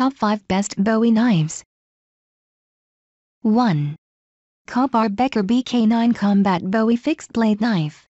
Top 5 Best Bowie Knives 1. Kobar Becker BK9 Combat Bowie Fixed Blade Knife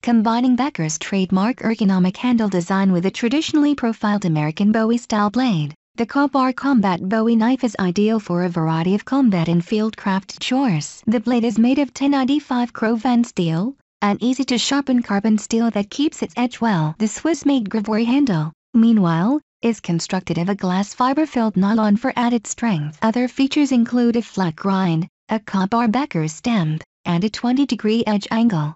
Combining Becker's trademark ergonomic handle design with a traditionally profiled American Bowie-style blade, the Kobar Combat Bowie knife is ideal for a variety of combat and field craft chores. The blade is made of 1095 Crovan steel, an easy-to-sharpen carbon steel that keeps its edge well. The Swiss-made Gravois handle, meanwhile, is constructed of a glass fiber filled nylon for added strength. Other features include a flat grind, a copper becker stem, and a 20 degree edge angle.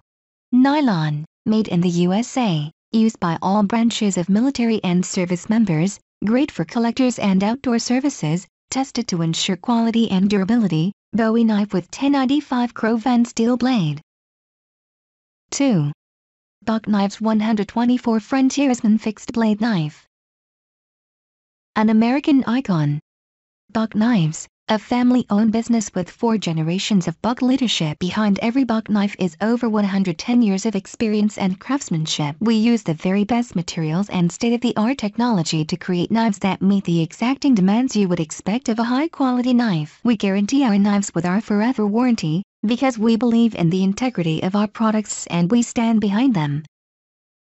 Nylon, made in the USA, used by all branches of military and service members, great for collectors and outdoor services, tested to ensure quality and durability, Bowie knife with 1095 Crovan steel blade. 2. Buck Knives 124 Frontiersman Fixed Blade Knife an American icon. Buck Knives, a family-owned business with four generations of Buck leadership behind every Buck knife is over 110 years of experience and craftsmanship. We use the very best materials and state-of-the-art technology to create knives that meet the exacting demands you would expect of a high-quality knife. We guarantee our knives with our forever warranty, because we believe in the integrity of our products and we stand behind them.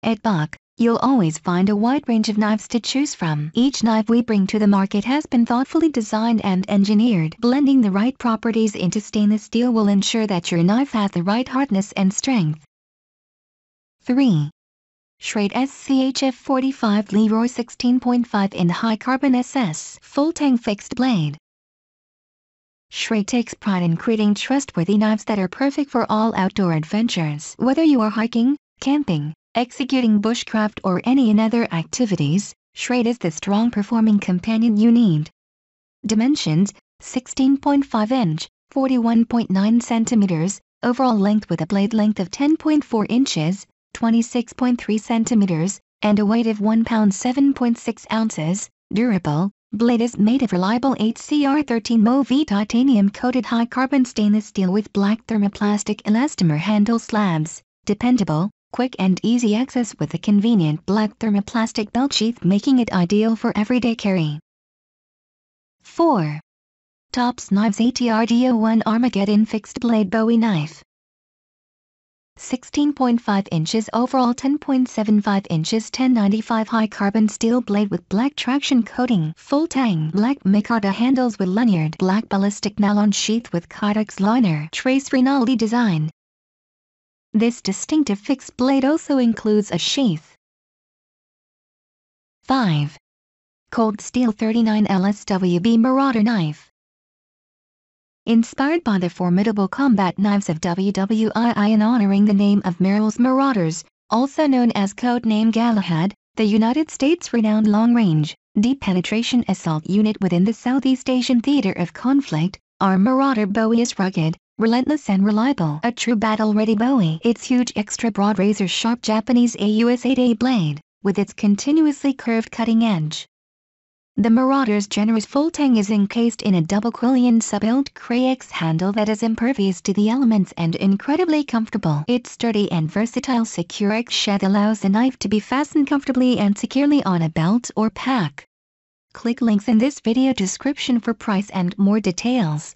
At Buck, you'll always find a wide range of knives to choose from. Each knife we bring to the market has been thoughtfully designed and engineered. Blending the right properties into stainless steel will ensure that your knife has the right hardness and strength. 3. Schrade SCHF 45 Leroy 16.5 in High Carbon SS Full Tang Fixed Blade Schrade takes pride in creating trustworthy knives that are perfect for all outdoor adventures. Whether you are hiking, camping, executing bushcraft or any other activities, Shrade is the strong performing companion you need. Dimensions 16.5 inch, 41.9 centimeters, overall length with a blade length of 10.4 inches, 26.3 centimeters, and a weight of 1 pound 7.6 ounces, durable, blade is made of reliable HCR13 MOV titanium coated high carbon stainless steel with black thermoplastic elastomer handle slabs, dependable, quick and easy access with a convenient black thermoplastic belt sheath making it ideal for everyday carry. 4. Tops Knives ATRDO1 Armageddon Fixed Blade Bowie Knife 16.5 inches overall 10.75 inches 1095 high carbon steel blade with black traction coating full tang black micarta handles with lanyard black ballistic nylon sheath with kydex liner trace rinaldi design this distinctive fixed blade also includes a sheath. 5. Cold Steel 39 LSWB Marauder Knife Inspired by the formidable combat knives of WWII and honoring the name of Merrill's Marauders, also known as codename Galahad, the United States' renowned long-range, deep-penetration assault unit within the Southeast Asian theater of conflict, our Marauder bowie is rugged, relentless and reliable. A true battle-ready Bowie. Its huge extra-broad razor-sharp Japanese AUS-8A blade, with its continuously curved cutting edge. The Marauder's generous full tang is encased in a double quillion sub ilt Craix handle that is impervious to the elements and incredibly comfortable. Its sturdy and versatile Securex shed allows the knife to be fastened comfortably and securely on a belt or pack. Click links in this video description for price and more details.